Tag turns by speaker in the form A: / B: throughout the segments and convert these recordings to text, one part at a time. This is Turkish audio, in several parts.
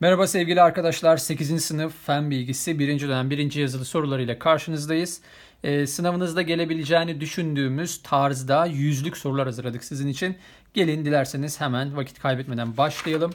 A: Merhaba sevgili arkadaşlar. 8. sınıf fen bilgisi 1. dönem 1. yazılı sorularıyla karşınızdayız. Ee, sınavınızda gelebileceğini düşündüğümüz tarzda yüzlük sorular hazırladık sizin için. Gelin dilerseniz hemen vakit kaybetmeden başlayalım.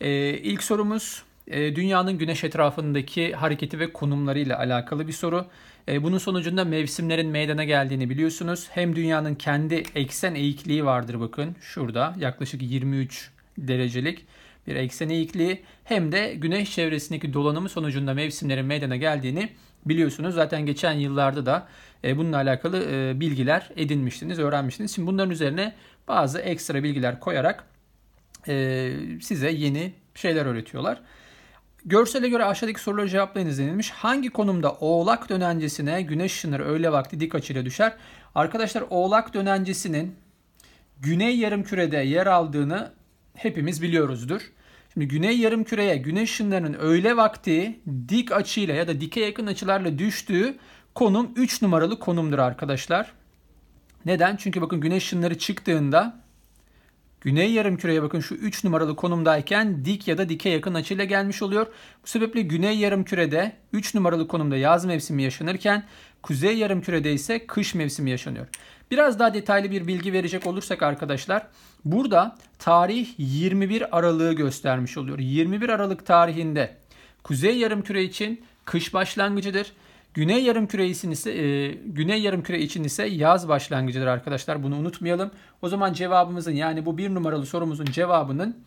A: Ee, ilk sorumuz e, dünyanın güneş etrafındaki hareketi ve konumlarıyla alakalı bir soru. E, bunun sonucunda mevsimlerin meydana geldiğini biliyorsunuz. Hem dünyanın kendi eksen eğikliği vardır bakın şurada yaklaşık 23 derecelik bir eksen eğikliği hem de güneş çevresindeki dolanımı sonucunda mevsimlerin meydana geldiğini biliyorsunuz. Zaten geçen yıllarda da e, bununla alakalı e, bilgiler edinmiştiniz, öğrenmiştiniz. Şimdi bunların üzerine bazı ekstra bilgiler koyarak e, size yeni şeyler öğretiyorlar. Görsele göre aşağıdaki soruları cevaplayınız denilmiş. Hangi konumda oğlak dönencesine güneş ışınları öğle vakti dik açıyla düşer? Arkadaşlar oğlak dönencesinin güney yarım kürede yer aldığını hepimiz biliyoruzdur. Şimdi güney yarım küreye güneş ışınlarının öğle vakti dik açıyla ya da dike yakın açılarla düştüğü konum 3 numaralı konumdur arkadaşlar. Neden? Çünkü bakın güneş ışınları çıktığında Güney yarımküreye bakın şu 3 numaralı konumdayken dik ya da dike yakın açıyla gelmiş oluyor. Bu sebeple güney yarımkürede 3 numaralı konumda yaz mevsimi yaşanırken kuzey yarımkürede ise kış mevsimi yaşanıyor. Biraz daha detaylı bir bilgi verecek olursak arkadaşlar burada tarih 21 Aralık'ı göstermiş oluyor. 21 Aralık tarihinde kuzey yarımküre için kış başlangıcıdır. Güney yarımküre için ise e, güney yarımküre için ise yaz başlangıcıdır arkadaşlar. Bunu unutmayalım. O zaman cevabımızın yani bu bir numaralı sorumuzun cevabının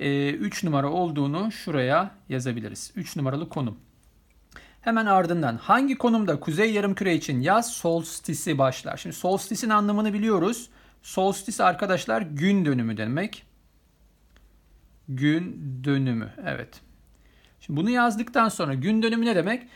A: 3 e, numara olduğunu şuraya yazabiliriz. 3 numaralı konum. Hemen ardından hangi konumda kuzey yarımküre için yaz solstisi başlar? Şimdi solstisin anlamını biliyoruz. Solstis arkadaşlar gün dönümü demek. Gün dönümü. Evet. Şimdi bunu yazdıktan sonra gün dönümü ne demek?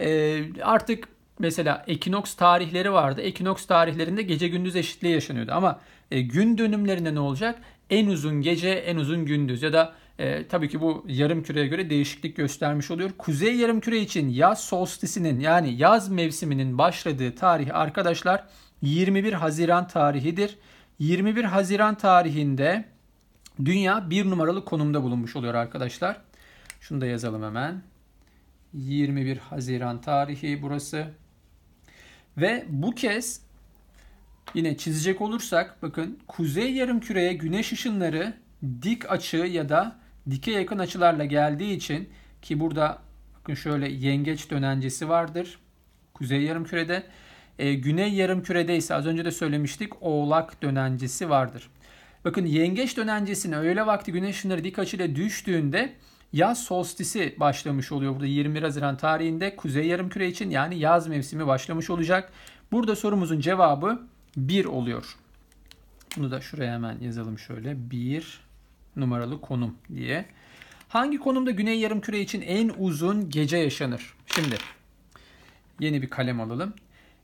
A: Ee, artık mesela ekinoks tarihleri vardı. Ekinoks tarihlerinde gece gündüz eşitliği yaşanıyordu. Ama e, gün dönümlerinde ne olacak? En uzun gece, en uzun gündüz ya da e, tabii ki bu yarım küreye göre değişiklik göstermiş oluyor. Kuzey yarım küre için yaz solstisinin yani yaz mevsiminin başladığı tarih arkadaşlar 21 Haziran tarihidir. 21 Haziran tarihinde dünya bir numaralı konumda bulunmuş oluyor arkadaşlar. Şunu da yazalım hemen. 21 Haziran tarihi burası. Ve bu kez yine çizecek olursak bakın kuzey yarım küreye güneş ışınları dik açı ya da dike yakın açılarla geldiği için ki burada bakın şöyle yengeç dönencesi vardır. Kuzey yarım kürede e, güney yarım kürede ise az önce de söylemiştik oğlak dönencesi vardır. Bakın yengeç dönencesine öğle vakti güneş ışınları dik açıyla düştüğünde yaz solstisi başlamış oluyor burada 21 Haziran tarihinde kuzey yarımküre için yani yaz mevsimi başlamış olacak. Burada sorumuzun cevabı 1 oluyor. Bunu da şuraya hemen yazalım şöyle 1 numaralı konum diye. Hangi konumda güney yarımküre için en uzun gece yaşanır? Şimdi yeni bir kalem alalım.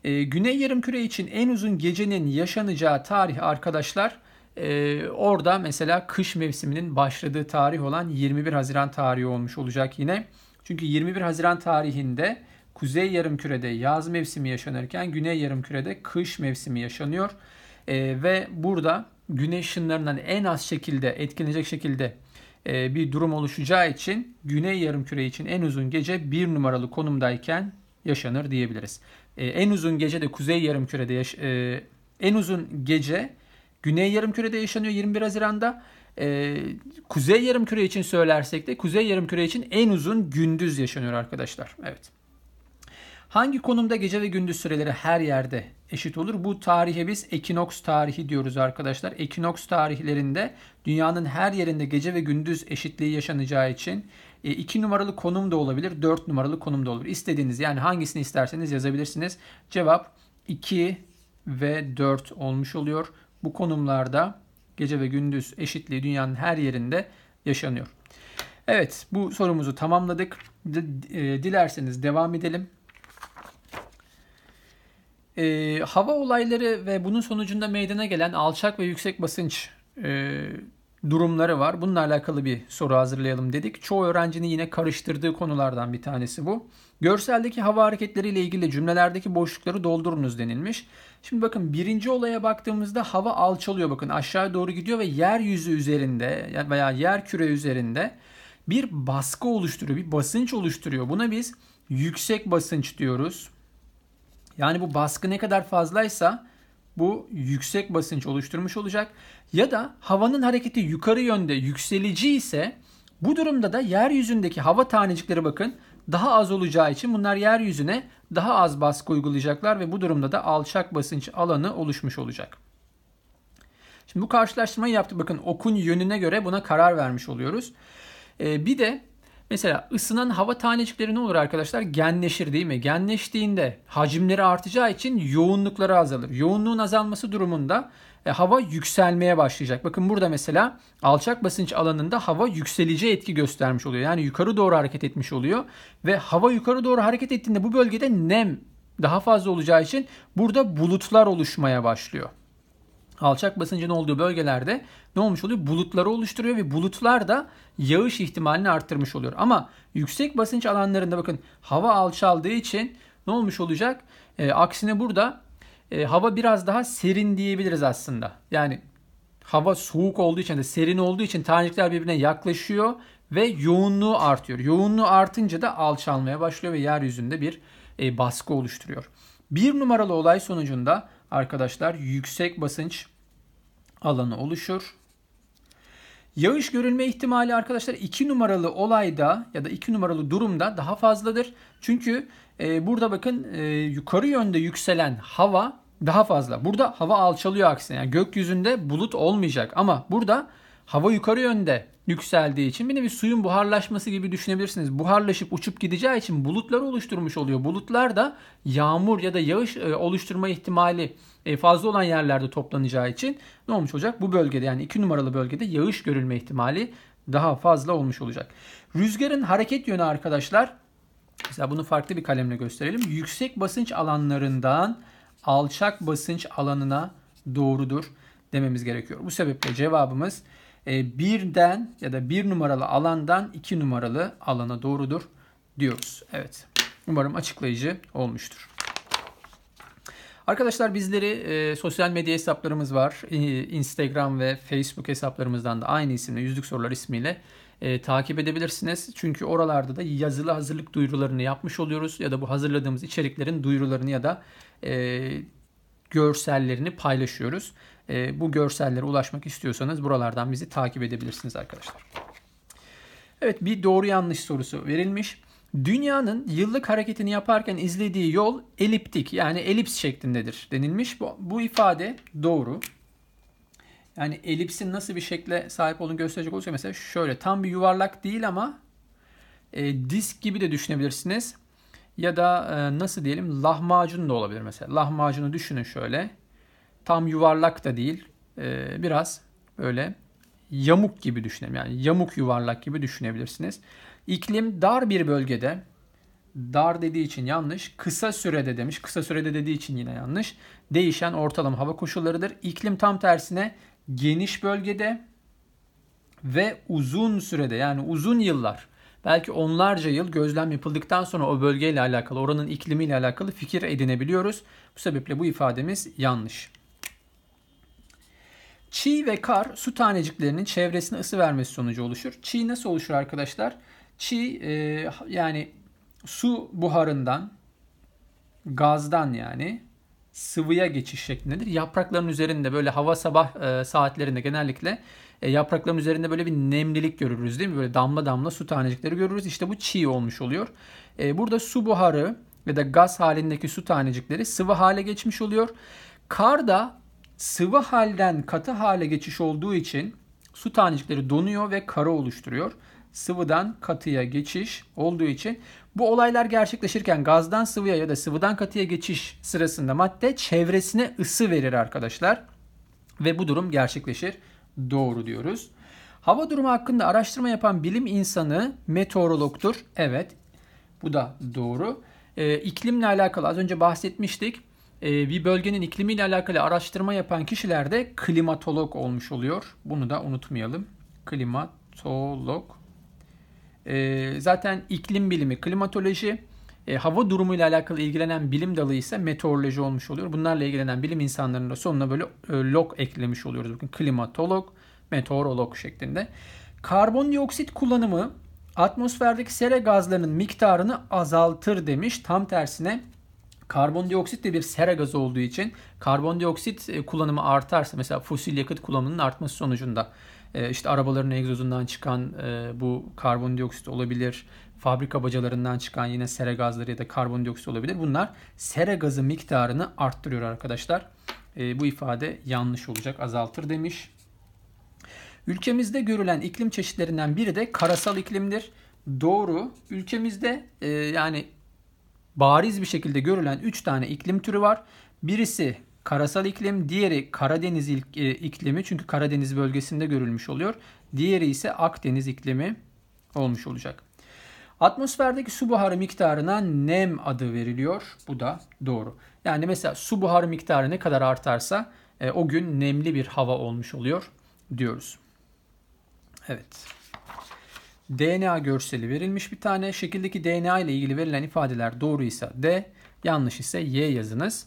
A: Ee, güney yarımküre için en uzun gecenin yaşanacağı tarih arkadaşlar ee, orada mesela kış mevsiminin başladığı tarih olan 21 Haziran tarihi olmuş olacak yine. Çünkü 21 Haziran tarihinde Kuzey yarım kürede yaz mevsimi yaşanırken Güney yarım kürede kış mevsimi yaşanıyor. Ee, ve burada güneş ışınlarından en az şekilde etkilenecek şekilde e, bir durum oluşacağı için Güney yarım küre için en uzun gece bir numaralı konumdayken yaşanır diyebiliriz. E, en uzun gece de Kuzey Yarımküre'de yaş- e, en uzun gece Güney yarımkürede yaşanıyor 21 Haziran'da. Ee, Kuzey yarımküre için söylersek de Kuzey yarımküre için en uzun gündüz yaşanıyor arkadaşlar. Evet. Hangi konumda gece ve gündüz süreleri her yerde eşit olur? Bu tarihe biz ekinoks tarihi diyoruz arkadaşlar. Ekinoks tarihlerinde dünyanın her yerinde gece ve gündüz eşitliği yaşanacağı için 2 e, numaralı konum da olabilir, 4 numaralı konum da olabilir. İstediğiniz yani hangisini isterseniz yazabilirsiniz. Cevap 2 ve 4 olmuş oluyor. Bu konumlarda gece ve gündüz eşitliği dünyanın her yerinde yaşanıyor. Evet bu sorumuzu tamamladık. E, dilerseniz devam edelim. E, hava olayları ve bunun sonucunda meydana gelen alçak ve yüksek basınç e, durumları var. Bununla alakalı bir soru hazırlayalım dedik. Çoğu öğrencinin yine karıştırdığı konulardan bir tanesi bu. Görseldeki hava hareketleriyle ilgili cümlelerdeki boşlukları doldurunuz denilmiş. Şimdi bakın birinci olaya baktığımızda hava alçalıyor bakın aşağı doğru gidiyor ve yeryüzü üzerinde veya yer küre üzerinde bir baskı oluşturuyor, bir basınç oluşturuyor. Buna biz yüksek basınç diyoruz. Yani bu baskı ne kadar fazlaysa bu yüksek basınç oluşturmuş olacak. Ya da havanın hareketi yukarı yönde yükselici ise bu durumda da yeryüzündeki hava tanecikleri bakın daha az olacağı için bunlar yeryüzüne daha az baskı uygulayacaklar ve bu durumda da alçak basınç alanı oluşmuş olacak. Şimdi bu karşılaştırmayı yaptık. Bakın okun yönüne göre buna karar vermiş oluyoruz. Ee, bir de Mesela ısınan hava tanecikleri ne olur arkadaşlar? Genleşir değil mi? Genleştiğinde hacimleri artacağı için yoğunlukları azalır. Yoğunluğun azalması durumunda e, hava yükselmeye başlayacak. Bakın burada mesela alçak basınç alanında hava yükselici etki göstermiş oluyor. Yani yukarı doğru hareket etmiş oluyor ve hava yukarı doğru hareket ettiğinde bu bölgede nem daha fazla olacağı için burada bulutlar oluşmaya başlıyor alçak basıncın olduğu bölgelerde ne olmuş oluyor? Bulutları oluşturuyor ve bulutlar da yağış ihtimalini arttırmış oluyor. Ama yüksek basınç alanlarında bakın hava alçaldığı için ne olmuş olacak? E, aksine burada e, hava biraz daha serin diyebiliriz aslında. Yani hava soğuk olduğu için de serin olduğu için tanecikler birbirine yaklaşıyor ve yoğunluğu artıyor. Yoğunluğu artınca da alçalmaya başlıyor ve yeryüzünde bir e, baskı oluşturuyor. Bir numaralı olay sonucunda arkadaşlar yüksek basınç alanı oluşur. Yağış görülme ihtimali arkadaşlar 2 numaralı olayda ya da 2 numaralı durumda daha fazladır. Çünkü e, burada bakın e, yukarı yönde yükselen hava daha fazla. Burada hava alçalıyor aksine. Yani gökyüzünde bulut olmayacak ama burada hava yukarı yönde yükseldiği için bir nevi suyun buharlaşması gibi düşünebilirsiniz. Buharlaşıp uçup gideceği için bulutları oluşturmuş oluyor. Bulutlar da yağmur ya da yağış e, oluşturma ihtimali e, fazla olan yerlerde toplanacağı için ne olmuş olacak? Bu bölgede yani 2 numaralı bölgede yağış görülme ihtimali daha fazla olmuş olacak. Rüzgarın hareket yönü arkadaşlar mesela bunu farklı bir kalemle gösterelim. Yüksek basınç alanlarından alçak basınç alanına doğrudur dememiz gerekiyor. Bu sebeple cevabımız e, birden ya da bir numaralı alandan iki numaralı alana doğrudur diyoruz. Evet. Umarım açıklayıcı olmuştur. Arkadaşlar bizleri e, sosyal medya hesaplarımız var. E, Instagram ve Facebook hesaplarımızdan da aynı isimle Yüzlük Sorular ismiyle e, takip edebilirsiniz. Çünkü oralarda da yazılı hazırlık duyurularını yapmış oluyoruz ya da bu hazırladığımız içeriklerin duyurularını ya da e, görsellerini paylaşıyoruz. E, bu görsellere ulaşmak istiyorsanız buralardan bizi takip edebilirsiniz arkadaşlar. Evet bir doğru yanlış sorusu verilmiş. Dünyanın yıllık hareketini yaparken izlediği yol eliptik yani elips şeklindedir denilmiş. Bu, bu ifade doğru. Yani elipsin nasıl bir şekle sahip olduğunu gösterecek olursa mesela şöyle tam bir yuvarlak değil ama e, disk gibi de düşünebilirsiniz. Ya da e, nasıl diyelim lahmacun da olabilir mesela. Lahmacunu düşünün şöyle. Tam yuvarlak da değil. E, biraz böyle yamuk gibi düşünelim. Yani yamuk yuvarlak gibi düşünebilirsiniz. İklim dar bir bölgede dar dediği için yanlış. Kısa sürede demiş. Kısa sürede dediği için yine yanlış. Değişen ortalama hava koşullarıdır. İklim tam tersine geniş bölgede ve uzun sürede yani uzun yıllar belki onlarca yıl gözlem yapıldıktan sonra o bölgeyle alakalı, oranın iklimiyle alakalı fikir edinebiliyoruz. Bu sebeple bu ifademiz yanlış. Çiğ ve kar su taneciklerinin çevresine ısı vermesi sonucu oluşur. Çiğ nasıl oluşur arkadaşlar? Çiğ e, yani su buharından, gazdan yani sıvıya geçiş şeklindedir. Yaprakların üzerinde böyle hava sabah e, saatlerinde genellikle e, yaprakların üzerinde böyle bir nemlilik görürüz değil mi? Böyle damla damla su tanecikleri görürüz. İşte bu çiğ olmuş oluyor. E, burada su buharı ve da gaz halindeki su tanecikleri sıvı hale geçmiş oluyor. Kar da sıvı halden katı hale geçiş olduğu için su tanecikleri donuyor ve kara oluşturuyor. Sıvıdan katıya geçiş olduğu için bu olaylar gerçekleşirken gazdan sıvıya ya da sıvıdan katıya geçiş sırasında madde çevresine ısı verir arkadaşlar. Ve bu durum gerçekleşir. Doğru diyoruz. Hava durumu hakkında araştırma yapan bilim insanı meteorologtur. Evet bu da doğru. Ee, iklimle alakalı az önce bahsetmiştik. Ee, bir bölgenin iklimiyle alakalı araştırma yapan kişiler de klimatolog olmuş oluyor. Bunu da unutmayalım. Klimatolog e, zaten iklim bilimi, klimatoloji, e, hava ile alakalı ilgilenen bilim dalı ise meteoroloji olmuş oluyor. Bunlarla ilgilenen bilim insanlarının da sonuna böyle e, log eklemiş oluyoruz. Bugün klimatolog, meteorolog şeklinde. Karbondioksit kullanımı atmosferdeki sera gazlarının miktarını azaltır demiş. Tam tersine karbondioksit de bir sera gazı olduğu için karbondioksit e, kullanımı artarsa mesela fosil yakıt kullanımının artması sonucunda e, işte arabaların egzozundan çıkan e, bu karbondioksit olabilir, fabrika bacalarından çıkan yine sera gazları ya da karbondioksit olabilir. Bunlar sera gazı miktarını arttırıyor arkadaşlar. Ee, bu ifade yanlış olacak, azaltır demiş. Ülkemizde görülen iklim çeşitlerinden biri de karasal iklimdir. Doğru. Ülkemizde e, yani bariz bir şekilde görülen 3 tane iklim türü var. Birisi karasal iklim, diğeri Karadeniz e, iklimi çünkü Karadeniz bölgesinde görülmüş oluyor. Diğeri ise Akdeniz iklimi olmuş olacak. Atmosferdeki su buharı miktarına nem adı veriliyor. Bu da doğru. Yani mesela su buharı miktarı ne kadar artarsa e, o gün nemli bir hava olmuş oluyor diyoruz. Evet. DNA görseli verilmiş bir tane. Şekildeki DNA ile ilgili verilen ifadeler doğruysa D, yanlış ise Y yazınız.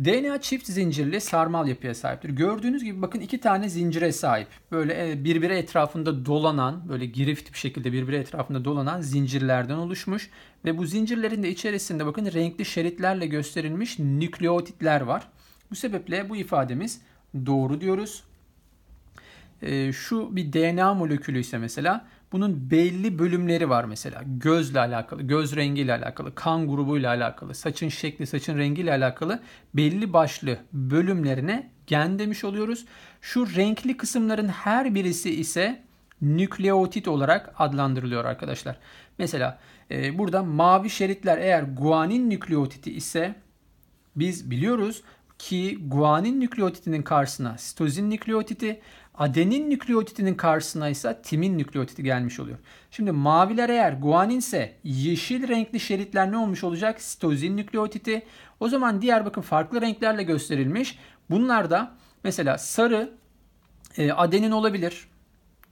A: DNA çift zincirli sarmal yapıya sahiptir. Gördüğünüz gibi bakın iki tane zincire sahip. Böyle e, birbiri etrafında dolanan, böyle girift bir şekilde birbiri etrafında dolanan zincirlerden oluşmuş. Ve bu zincirlerin de içerisinde bakın renkli şeritlerle gösterilmiş nükleotitler var. Bu sebeple bu ifademiz doğru diyoruz. E, şu bir DNA molekülü ise mesela bunun belli bölümleri var mesela. Gözle alakalı, göz rengiyle alakalı, kan grubuyla alakalı, saçın şekli, saçın rengiyle alakalı belli başlı bölümlerine gen demiş oluyoruz. Şu renkli kısımların her birisi ise nükleotit olarak adlandırılıyor arkadaşlar. Mesela e, burada mavi şeritler eğer guanin nükleotiti ise biz biliyoruz ki guanin nükleotidinin karşısına sitozin nükleotidi, adenin nükleotidinin karşısına ise timin nükleotidi gelmiş oluyor. Şimdi maviler eğer guanin ise yeşil renkli şeritler ne olmuş olacak? Sitozin nükleotidi. O zaman diğer bakın farklı renklerle gösterilmiş. Bunlar da mesela sarı e, adenin olabilir.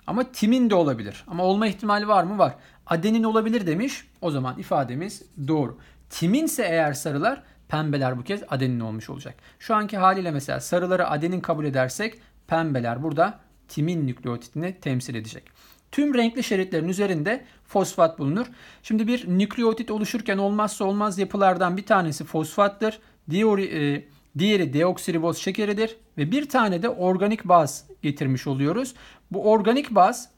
A: Ama timin de olabilir. Ama olma ihtimali var mı? Var. Adenin olabilir demiş. O zaman ifademiz doğru. Timinse eğer sarılar Pembeler bu kez adenin olmuş olacak. Şu anki haliyle mesela sarıları adenin kabul edersek pembeler burada timin nükleotidini temsil edecek. Tüm renkli şeritlerin üzerinde fosfat bulunur. Şimdi bir nükleotit oluşurken olmazsa olmaz yapılardan bir tanesi fosfattır. Diğeri, e, diğeri deoksiriboz şekeridir ve bir tane de organik baz getirmiş oluyoruz. Bu organik baz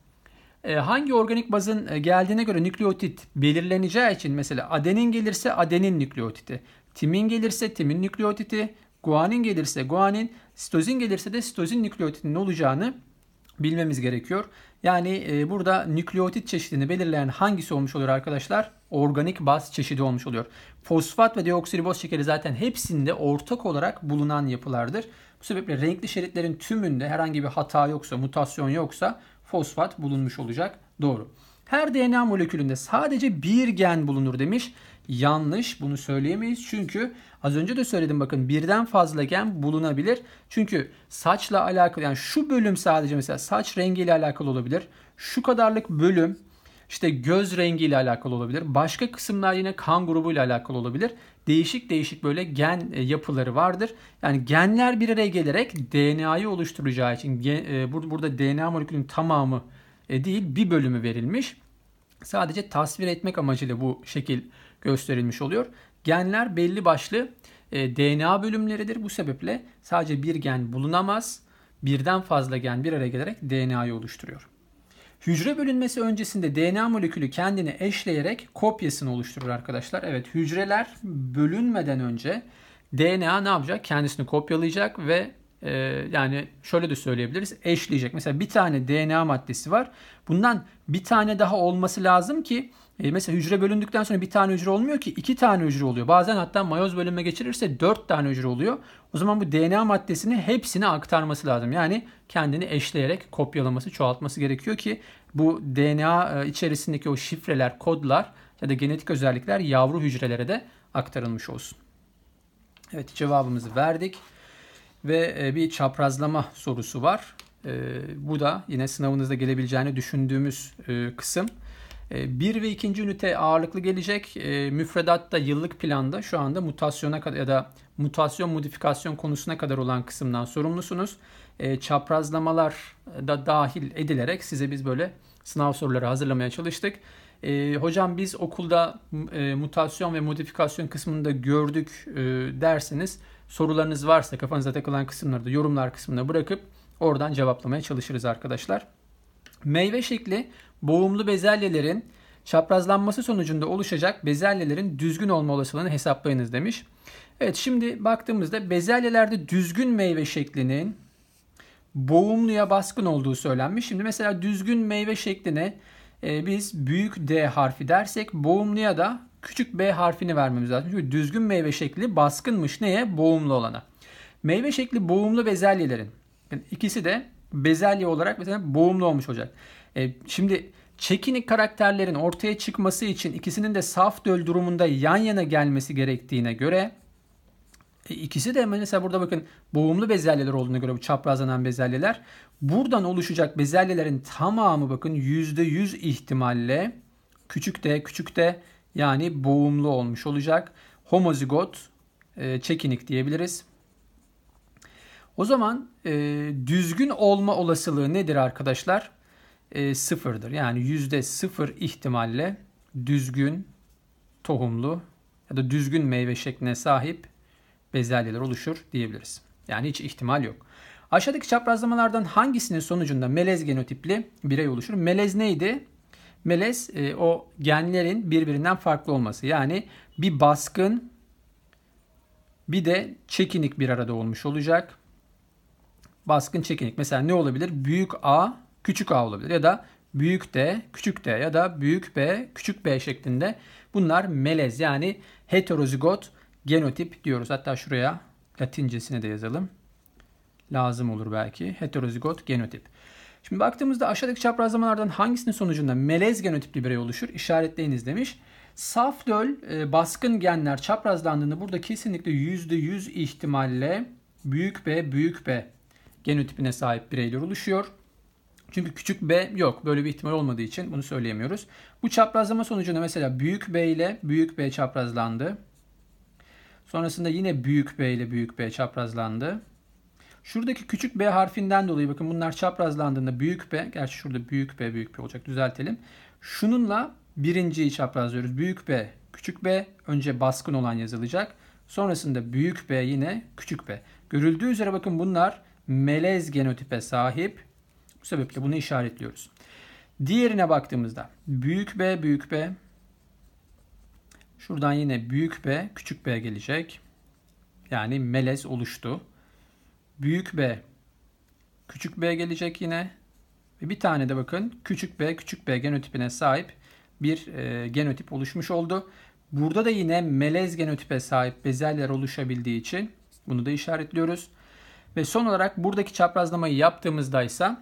A: e, hangi organik bazın e, geldiğine göre nükleotit belirleneceği için mesela adenin gelirse adenin nükleotiti. Timin gelirse timin nükleotiti, guanin gelirse guanin, sitozin gelirse de sitozin nükleotitinin olacağını bilmemiz gerekiyor. Yani e, burada nükleotit çeşidini belirleyen hangisi olmuş oluyor arkadaşlar? Organik baz çeşidi olmuş oluyor. Fosfat ve deoksiriboz şekeri zaten hepsinde ortak olarak bulunan yapılardır. Bu sebeple renkli şeritlerin tümünde herhangi bir hata yoksa, mutasyon yoksa fosfat bulunmuş olacak. Doğru. Her DNA molekülünde sadece bir gen bulunur demiş yanlış. Bunu söyleyemeyiz. Çünkü az önce de söyledim bakın birden fazla gen bulunabilir. Çünkü saçla alakalı yani şu bölüm sadece mesela saç rengiyle alakalı olabilir. Şu kadarlık bölüm işte göz rengiyle alakalı olabilir. Başka kısımlar yine kan grubuyla alakalı olabilir. Değişik değişik böyle gen e, yapıları vardır. Yani genler bir araya gelerek DNA'yı oluşturacağı için e, burada DNA molekülünün tamamı e, değil bir bölümü verilmiş. Sadece tasvir etmek amacıyla bu şekil gösterilmiş oluyor. Genler belli başlı e, DNA bölümleridir. Bu sebeple sadece bir gen bulunamaz. Birden fazla gen bir araya gelerek DNA'yı oluşturuyor. Hücre bölünmesi öncesinde DNA molekülü kendini eşleyerek kopyasını oluşturur arkadaşlar. Evet hücreler bölünmeden önce DNA ne yapacak? Kendisini kopyalayacak ve e, yani şöyle de söyleyebiliriz eşleyecek. Mesela bir tane DNA maddesi var. Bundan bir tane daha olması lazım ki e mesela hücre bölündükten sonra bir tane hücre olmuyor ki iki tane hücre oluyor. Bazen hatta mayoz bölünme geçirirse dört tane hücre oluyor. O zaman bu DNA maddesini hepsini aktarması lazım. Yani kendini eşleyerek kopyalaması, çoğaltması gerekiyor ki bu DNA e, içerisindeki o şifreler, kodlar ya da genetik özellikler yavru hücrelere de aktarılmış olsun. Evet cevabımızı verdik. Ve e, bir çaprazlama sorusu var. E, bu da yine sınavınızda gelebileceğini düşündüğümüz kısım. 1 e, ve 2. ünite ağırlıklı gelecek. E, Müfredatta yıllık planda şu anda mutasyona kadar ya da mutasyon modifikasyon konusuna kadar olan kısımdan sorumlusunuz. E, çaprazlamalar da dahil edilerek size biz böyle sınav soruları hazırlamaya çalıştık. Hocam biz okulda mutasyon ve modifikasyon kısmında gördük derseniz sorularınız varsa kafanıza takılan kısımları da yorumlar kısmına bırakıp oradan cevaplamaya çalışırız arkadaşlar. Meyve şekli boğumlu bezelyelerin çaprazlanması sonucunda oluşacak bezelyelerin düzgün olma olasılığını hesaplayınız demiş. Evet şimdi baktığımızda bezelyelerde düzgün meyve şeklinin boğumluya baskın olduğu söylenmiş. Şimdi mesela düzgün meyve şekline e, biz büyük D harfi dersek boğumluya da küçük B harfini vermemiz lazım. Çünkü düzgün meyve şekli baskınmış neye? Boğumlu olana. Meyve şekli boğumlu bezelyelerin yani ikisi de bezelye olarak mesela boğumlu olmuş olacak. E, şimdi çekinik karakterlerin ortaya çıkması için ikisinin de saf döl durumunda yan yana gelmesi gerektiğine göre e, ikisi de mesela burada bakın boğumlu bezelyeler olduğuna göre bu çaprazlanan bezelyeler buradan oluşacak bezelyelerin tamamı bakın %100 ihtimalle küçük de küçük de yani boğumlu olmuş olacak. Homozigot e, çekinik diyebiliriz. O zaman e, düzgün olma olasılığı nedir arkadaşlar? E, sıfırdır. Yani yüzde sıfır ihtimalle düzgün tohumlu ya da düzgün meyve şekline sahip bezelyeler oluşur diyebiliriz. Yani hiç ihtimal yok. Aşağıdaki çaprazlamalardan hangisinin sonucunda melez genotipli birey oluşur? Melez neydi? Melez e, o genlerin birbirinden farklı olması. Yani bir baskın bir de çekinik bir arada olmuş olacak baskın çekinik. Mesela ne olabilir? Büyük A küçük A olabilir ya da büyük D küçük D ya da büyük B küçük B şeklinde. Bunlar melez yani heterozigot genotip diyoruz. Hatta şuraya Latincesine de yazalım. Lazım olur belki. Heterozigot genotip. Şimdi baktığımızda aşağıdaki çaprazlamalardan hangisinin sonucunda melez genotipli birey oluşur? İşaretleyiniz demiş. Saf döl e, baskın genler çaprazlandığında burada kesinlikle %100 ihtimalle büyük B büyük B genotipine sahip bireyler oluşuyor. Çünkü küçük B yok. Böyle bir ihtimal olmadığı için bunu söyleyemiyoruz. Bu çaprazlama sonucunda mesela büyük B ile büyük B çaprazlandı. Sonrasında yine büyük B ile büyük B çaprazlandı. Şuradaki küçük b harfinden dolayı bakın bunlar çaprazlandığında büyük b, gerçi şurada büyük b büyük b olacak düzeltelim. Şununla birinciyi çaprazlıyoruz. Büyük b, küçük b önce baskın olan yazılacak. Sonrasında büyük b yine küçük b. Görüldüğü üzere bakın bunlar melez genotipe sahip. Bu sebeple bunu işaretliyoruz. Diğerine baktığımızda büyük B büyük B şuradan yine büyük B küçük B gelecek. Yani melez oluştu. Büyük B küçük B gelecek yine. Ve bir tane de bakın küçük B küçük B genotipine sahip bir e, genotip oluşmuş oldu. Burada da yine melez genotipe sahip bezeller oluşabildiği için bunu da işaretliyoruz. Ve son olarak buradaki çaprazlamayı yaptığımızda ise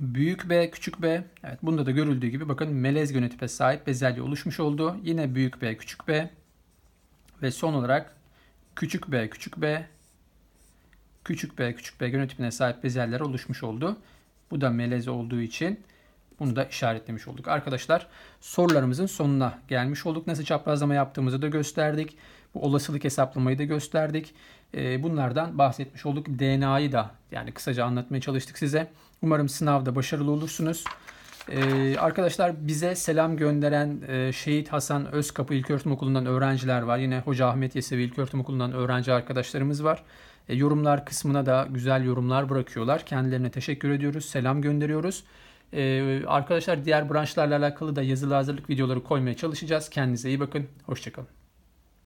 A: büyük B, küçük B, evet bunda da görüldüğü gibi bakın melez genotipe sahip bezelye oluşmuş oldu. Yine büyük B, küçük B ve son olarak küçük B, küçük B, küçük B, küçük B genotipine sahip bezelyeler oluşmuş oldu. Bu da melez olduğu için bunu da işaretlemiş olduk. Arkadaşlar sorularımızın sonuna gelmiş olduk. Nasıl çaprazlama yaptığımızı da gösterdik. Bu olasılık hesaplamayı da gösterdik. Ee, bunlardan bahsetmiş olduk. DNA'yı da yani kısaca anlatmaya çalıştık size. Umarım sınavda başarılı olursunuz. Ee, arkadaşlar bize selam gönderen e, Şehit Hasan Özkapı İlköğretim Okulu'ndan öğrenciler var. Yine Hoca Ahmet Yesevi İlköğretim Okulu'ndan öğrenci arkadaşlarımız var. E, yorumlar kısmına da güzel yorumlar bırakıyorlar. Kendilerine teşekkür ediyoruz. Selam gönderiyoruz. E, arkadaşlar diğer branşlarla alakalı da yazılı hazırlık videoları koymaya çalışacağız. Kendinize iyi bakın. Hoşçakalın.